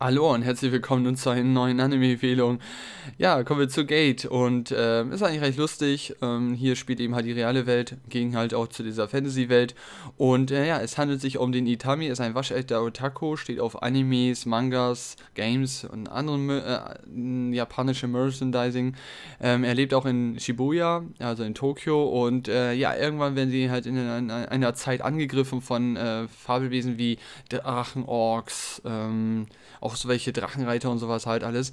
Hallo und herzlich willkommen zu einer neuen Anime-Empfehlung. Ja, kommen wir zu Gate und äh, ist eigentlich recht lustig. Ähm, hier spielt eben halt die reale Welt gegen halt auch zu dieser Fantasy-Welt. Und äh, ja, es handelt sich um den Itami, ist ein waschechter Otaku, steht auf Animes, Mangas, Games und anderen äh, äh japanischen Merchandising. Ähm, er lebt auch in Shibuya, also in Tokio. Und äh, ja, irgendwann werden sie halt in, in, in einer Zeit angegriffen von äh, Fabelwesen wie Drachen, Orks, ähm, auch so welche Drachenreiter und sowas halt alles.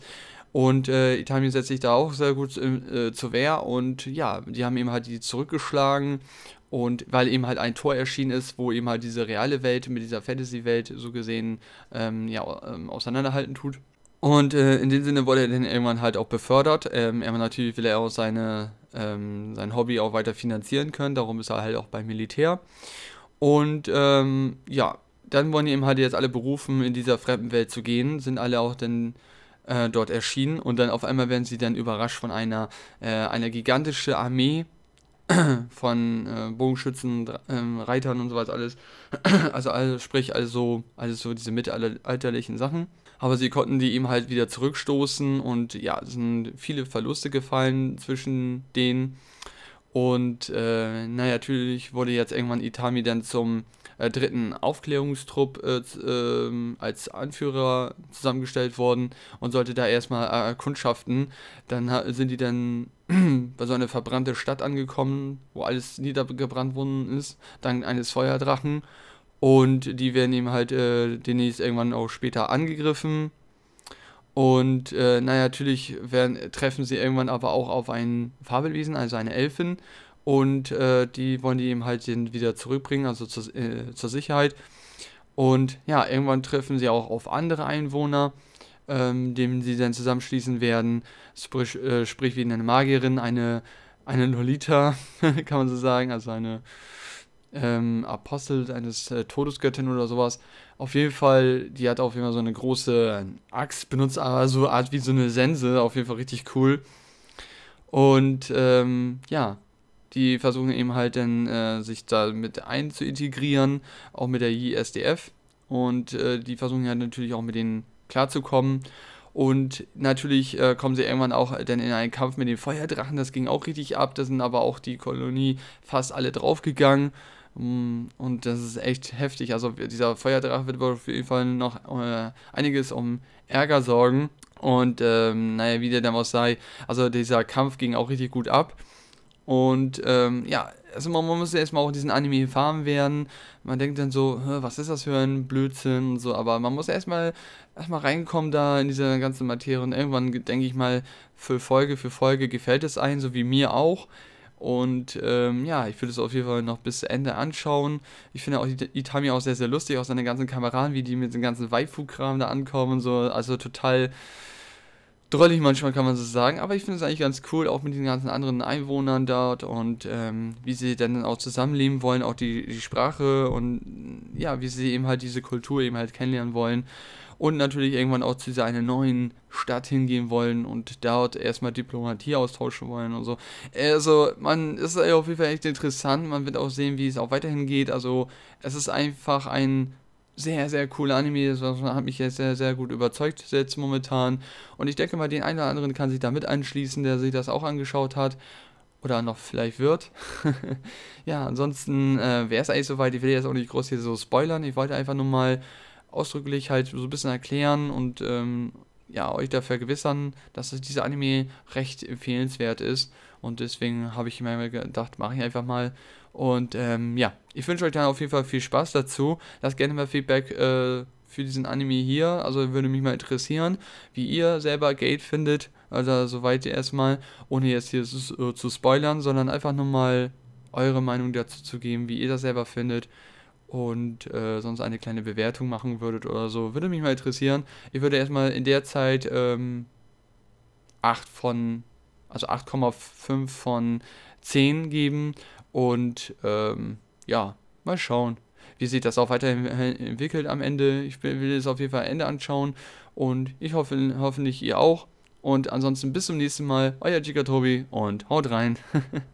Und äh, Italien setzt sich da auch sehr gut ähm, äh, zur Wehr und ja, die haben eben halt die zurückgeschlagen und weil eben halt ein Tor erschienen ist, wo eben halt diese reale Welt mit dieser Fantasy-Welt so gesehen ähm, ja, ähm, auseinanderhalten tut. Und äh, in dem Sinne wurde er dann irgendwann halt auch befördert. Ähm, er natürlich will er auch seine, ähm, sein Hobby auch weiter finanzieren können, darum ist er halt auch beim Militär. Und ähm, ja, dann wurden eben halt jetzt alle berufen, in dieser fremden Welt zu gehen, sind alle auch dann äh, dort erschienen und dann auf einmal werden sie dann überrascht von einer, äh, einer gigantischen Armee von äh, Bogenschützen, ähm, Reitern und sowas alles. also, also sprich, also, also so diese mittelalterlichen Sachen. Aber sie konnten die eben halt wieder zurückstoßen und ja, es sind viele Verluste gefallen zwischen denen. Und äh, naja, natürlich wurde jetzt irgendwann Itami dann zum äh, dritten Aufklärungstrupp äh, äh, als Anführer zusammengestellt worden und sollte da erstmal äh, kundschaften. Dann sind die dann bei so einer verbrannte Stadt angekommen, wo alles niedergebrannt worden ist, dank eines Feuerdrachen. Und die werden eben halt äh, demnächst irgendwann auch später angegriffen. Und äh, naja, natürlich werden, treffen sie irgendwann aber auch auf ein Fabelwesen, also eine Elfin. Und äh, die wollen die eben halt wieder zurückbringen, also zu, äh, zur Sicherheit. Und ja, irgendwann treffen sie auch auf andere Einwohner, ähm, denen sie dann zusammenschließen werden. Sprich, äh, sprich wie eine Magierin, eine, eine Lolita, kann man so sagen, also eine ähm, Apostel eines äh, Todesgöttin oder sowas. Auf jeden Fall, die hat auf jeden Fall so eine große ähm, Axt benutzt, aber so eine Art wie so eine Sense, auf jeden Fall richtig cool. Und ähm, ja, die versuchen eben halt dann äh, sich da mit einzuintegrieren, auch mit der ISDF. Und äh, die versuchen ja halt natürlich auch mit denen klarzukommen. Und natürlich äh, kommen sie irgendwann auch dann in einen Kampf mit den Feuerdrachen. Das ging auch richtig ab. Da sind aber auch die Kolonie fast alle draufgegangen. Mm, und das ist echt heftig. Also dieser Feuerdrache wird auf jeden Fall noch äh, einiges um Ärger sorgen. Und ähm, naja, wie der damals sei, also dieser Kampf ging auch richtig gut ab. Und ähm, ja, also man, man muss erstmal auch diesen Anime farm werden. Man denkt dann so, was ist das für ein Blödsinn und so, aber man muss erstmal erstmal reinkommen da in diese ganze Materie und irgendwann denke ich mal, für Folge für Folge gefällt es einem, so wie mir auch. Und ähm, ja, ich würde es auf jeden Fall noch bis Ende anschauen. Ich finde auch Itami auch sehr, sehr lustig, auch seine ganzen Kameraden, wie die mit dem ganzen Waifu-Kram da ankommen und so. Also total drollig manchmal kann man so sagen, aber ich finde es eigentlich ganz cool, auch mit den ganzen anderen Einwohnern dort und ähm, wie sie dann auch zusammenleben wollen, auch die, die Sprache und ja, wie sie eben halt diese Kultur eben halt kennenlernen wollen und natürlich irgendwann auch zu seinen neuen Stadt hingehen wollen und dort erstmal Diplomatie austauschen wollen und so. Also, man ist auf jeden Fall echt interessant. Man wird auch sehen, wie es auch weiterhin geht. Also, es ist einfach ein sehr, sehr cooler Anime. Das hat mich jetzt sehr, sehr gut überzeugt jetzt momentan. Und ich denke mal, den einen oder anderen kann sich damit anschließen, der sich das auch angeschaut hat oder noch vielleicht wird. ja, ansonsten äh, wäre es eigentlich soweit. Ich will jetzt auch nicht groß hier so spoilern. Ich wollte einfach nur mal ausdrücklich halt so ein bisschen erklären und ähm, ja, euch da vergewissern, dass dieser Anime recht empfehlenswert ist. Und deswegen habe ich mir gedacht, mache ich einfach mal. Und ähm, ja, ich wünsche euch dann auf jeden Fall viel Spaß dazu. Lasst gerne mal Feedback äh, für diesen Anime hier. Also würde mich mal interessieren, wie ihr selber Gate findet. Also soweit erstmal, ohne jetzt hier zu, äh, zu spoilern, sondern einfach nur mal eure Meinung dazu zu geben, wie ihr das selber findet und äh, sonst eine kleine Bewertung machen würdet oder so. Würde mich mal interessieren. Ich würde erstmal in der Zeit ähm, 8 von, also 8,5 von 10 geben und ähm, ja, mal schauen, wie sich das auch weiterhin entwickelt am Ende. Ich will es auf jeden Fall Ende anschauen und ich hoffe hoffentlich ihr auch. Und ansonsten bis zum nächsten Mal, euer Jigatobi und haut rein.